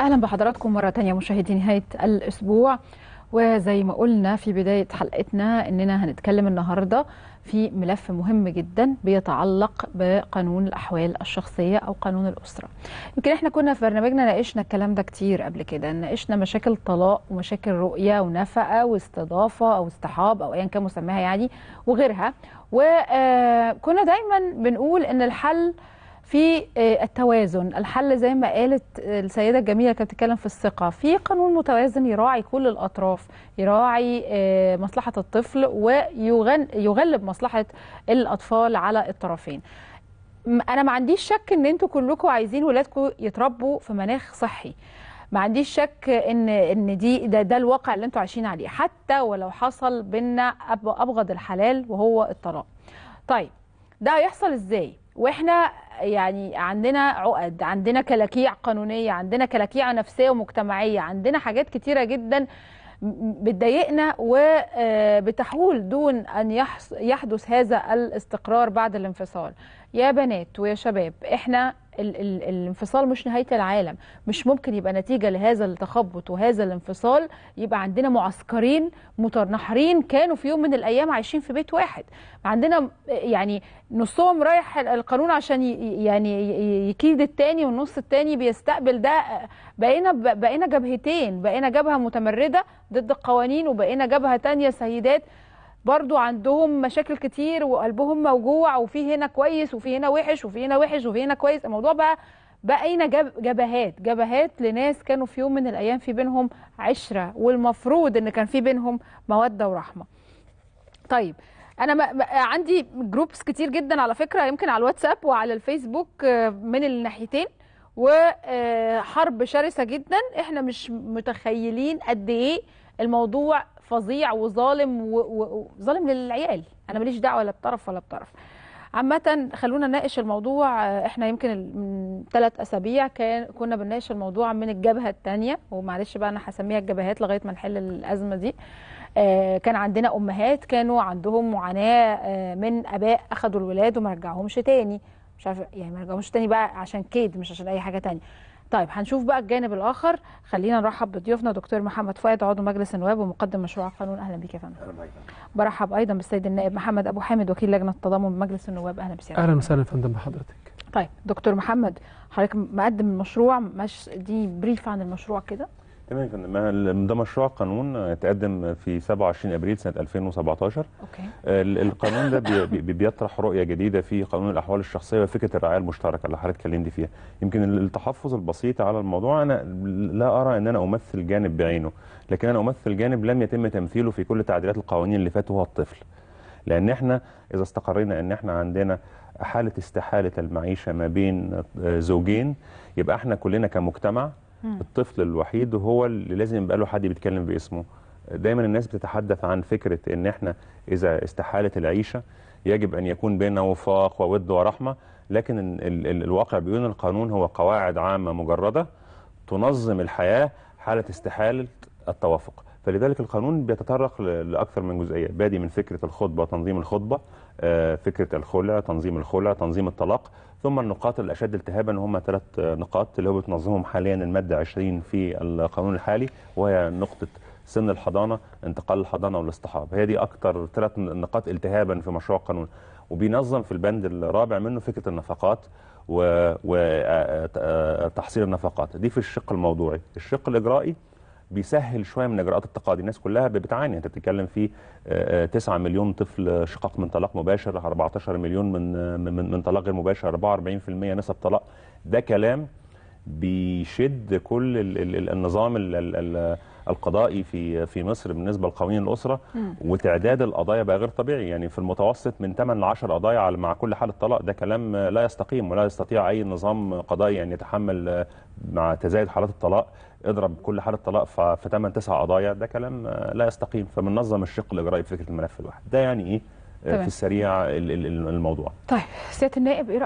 أهلا بحضراتكم مرة تانية مشاهدي نهاية الأسبوع وزي ما قلنا في بداية حلقتنا إننا هنتكلم النهاردة في ملف مهم جدا بيتعلق بقانون الأحوال الشخصية أو قانون الأسرة يمكن إحنا كنا في برنامجنا ناقشنا الكلام ده كتير قبل كده ناقشنا مشاكل طلاق ومشاكل رؤية ونفقة واستضافة أو اصطحاب أو أيا كان مسماها يعني وغيرها وكنا دايما بنقول إن الحل في آه، التوازن الحل زي ما قالت آه، السيده الجميله كانت بتتكلم في الثقه في قانون متوازن يراعي كل الاطراف يراعي آه، مصلحه الطفل ويغلب مصلحه الاطفال على الطرفين انا ما عنديش شك ان انتوا كلكم عايزين ولادكم يتربوا في مناخ صحي ما عنديش شك ان ان دي ده, ده الواقع اللي انتوا عايشين عليه حتى ولو حصل بينا ابغض الحلال وهو الطلاق طيب ده هيحصل ازاي واحنا يعني عندنا عقد عندنا كلاكيع قانونيه عندنا كلاكيع نفسيه ومجتمعيه عندنا حاجات كتيره جدا بتضايقنا وبتحول آه، دون ان يحدث هذا الاستقرار بعد الانفصال يا بنات ويا شباب احنا الانفصال مش نهايه العالم مش ممكن يبقى نتيجه لهذا التخبط وهذا الانفصال يبقى عندنا معسكرين متنحرين كانوا في يوم من الايام عايشين في بيت واحد عندنا يعني نصهم رايح القانون عشان يعني يكيد التاني والنص التاني بيستقبل ده بقينا بقينا جبهتين بقينا جبهه متمرده ضد القوانين وبقينا جبهه تانية سيدات برضو عندهم مشاكل كتير وقلبهم موجوع وفي هنا كويس وفي هنا وحش وفي هنا وحش وفي هنا كويس الموضوع بقى بقينا جبهات جبهات لناس كانوا في يوم من الايام في بينهم عشره والمفروض ان كان في بينهم موده ورحمه طيب انا ما عندي جروبس كتير جدا على فكره يمكن على الواتساب وعلى الفيسبوك آه، من الناحيتين وحرب آه، شرسه جدا احنا مش متخيلين قد ايه الموضوع فظيع وظالم وظالم للعيال انا ماليش دعوه لا بطرف ولا بطرف عامة خلونا نناقش الموضوع آه، احنا يمكن من ثلاث اسابيع كان كنا بنناقش الموضوع من الجبهه الثانيه ومعلش بقى انا هسميها الجبهات لغايه ما نحل الازمه دي آه، كان عندنا امهات كانوا عندهم معاناه آه، من اباء اخذوا الولاد وما رجعهمش تاني مش عارفه يعني ما رجعهمش تاني بقى عشان كيد مش عشان اي حاجه تانيه طيب هنشوف بقى الجانب الاخر خلينا نرحب بضيوفنا دكتور محمد فؤاد عضو مجلس النواب ومقدم مشروع قانون اهلا بك يا فندم برحب ايضا بالسيد النائب محمد ابو حامد وكيل لجنه التضامن بمجلس النواب اهلا بسيادتك اهلا وسهلا يا فندم بحضرتك طيب دكتور محمد حضرتك مقدم المشروع مش دي بريف عن المشروع كده تمام يا فندم ده مشروع قانون اتقدم في 27 ابريل سنه 2017 اوكي القانون ده بيطرح رؤيه جديده في قانون الاحوال الشخصيه وفكره الرعايه المشتركه اللي حضرتك اتكلمت فيها يمكن التحفظ البسيط على الموضوع انا لا ارى ان انا امثل جانب بعينه لكن انا امثل جانب لم يتم تمثيله في كل تعديلات القوانين اللي فاتوا هو الطفل لان احنا اذا استقرينا ان احنا عندنا حاله استحاله المعيشه ما بين آه، زوجين يبقى احنا كلنا كمجتمع الطفل الوحيد هو اللي لازم يبقى له حد بيتكلم باسمه دايما الناس بتتحدث عن فكره ان احنا اذا استحاله العيشه يجب ان يكون بيننا وفاق وود ورحمه لكن ال ال الواقع بيقول القانون هو قواعد عامه مجرده تنظم الحياه حاله استحاله التوافق فلذلك القانون بيتطرق لاكثر من جزئيه بادي من فكره الخطبه تنظيم الخطبه آه، فكره الخلع تنظيم الخلع تنظيم الطلاق ثم النقاط الاشد التهابا هم ثلاث نقاط اللي هو بتنظمهم حاليا الماده 20 في القانون الحالي وهي نقطه سن الحضانه انتقال الحضانه والاصطحاب هي دي اكثر ثلاث نقاط التهابا في مشروع القانون وبينظم في البند الرابع منه فكره النفقات وتحصيل آه، آه، النفقات دي في الشق الموضوعي الشق الاجرائي بيسهل شويه من اجراءات التقاعد الناس كلها بتعاني انت بتتكلم في 9 آه، آه، مليون طفل شقاق من طلاق مباشر 14 مليون من آه، من, من طلاق غير مباشر 44% نسب طلاق ده كلام بيشد كل النظام ال ال ال القضائي في في مصر بالنسبه لقوانين الاسره وتعداد القضايا بقى غير طبيعي يعني في المتوسط من 8 ل 10 قضايا مع كل حاله طلاق ده كلام لا يستقيم ولا يستطيع اي نظام قضائي ان يتحمل آه، مع تزايد حالات الطلاق اضرب كل حاله طلاق في 8 9 قضايا ده كلام آه، لا يستقيم فبننظم الشق الاجرائي في فكره الملف الواحد ده يعني ايه طبعا. آه، في السريع الموضوع طيب سياده النائب ايه رايك